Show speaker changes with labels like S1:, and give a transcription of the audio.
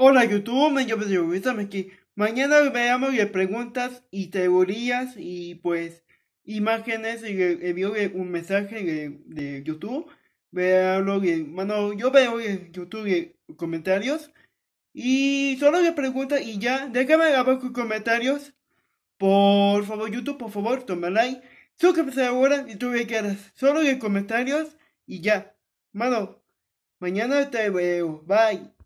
S1: Hola YouTube, me llamo Diego aquí. Mañana veamos preguntas y teorías y pues imágenes y envío un mensaje de, de YouTube. que, bueno, yo veo en YouTube comentarios y solo de preguntas y ya, déjame abajo comentarios. Por favor, YouTube, por favor, toma like. Suscríbete ahora y tú que quieras. Solo de comentarios y ya. Mano, mañana te veo. Bye.